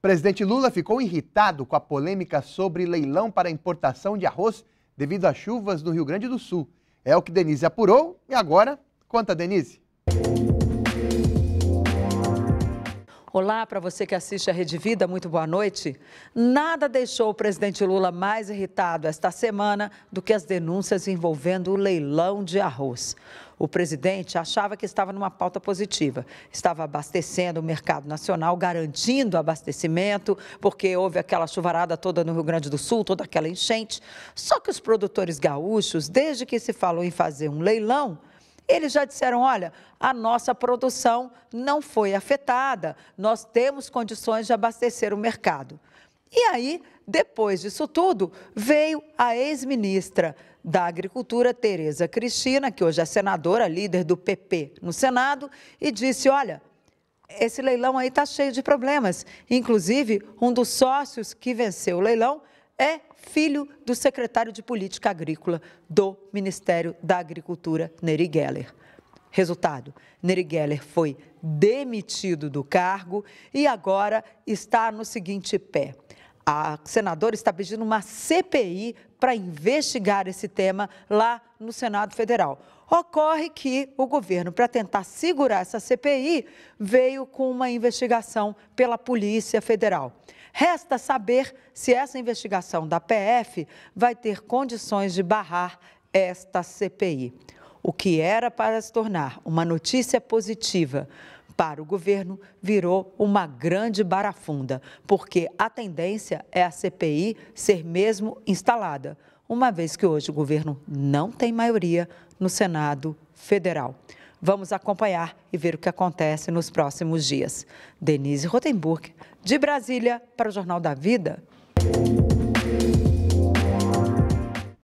Presidente Lula ficou irritado com a polêmica sobre leilão para importação de arroz devido às chuvas no Rio Grande do Sul. É o que Denise apurou e agora conta, Denise. Olá para você que assiste a Rede Vida, muito boa noite. Nada deixou o presidente Lula mais irritado esta semana do que as denúncias envolvendo o leilão de arroz. O presidente achava que estava numa pauta positiva, estava abastecendo o mercado nacional, garantindo abastecimento, porque houve aquela chuvarada toda no Rio Grande do Sul, toda aquela enchente. Só que os produtores gaúchos, desde que se falou em fazer um leilão, eles já disseram: olha, a nossa produção não foi afetada, nós temos condições de abastecer o mercado. E aí, depois disso tudo, veio a ex-ministra da Agricultura, Tereza Cristina, que hoje é senadora, líder do PP no Senado, e disse: olha, esse leilão aí está cheio de problemas. Inclusive, um dos sócios que venceu o leilão é filho do secretário de Política Agrícola do Ministério da Agricultura, Neri Geller. Resultado: Neri Geller foi demitido do cargo e agora está no seguinte pé a senadora está pedindo uma CPI para investigar esse tema lá no Senado Federal. Ocorre que o governo, para tentar segurar essa CPI, veio com uma investigação pela Polícia Federal. Resta saber se essa investigação da PF vai ter condições de barrar esta CPI. O que era para se tornar uma notícia positiva para o governo, virou uma grande barafunda, porque a tendência é a CPI ser mesmo instalada, uma vez que hoje o governo não tem maioria no Senado Federal. Vamos acompanhar e ver o que acontece nos próximos dias. Denise Rotenburg, de Brasília, para o Jornal da Vida.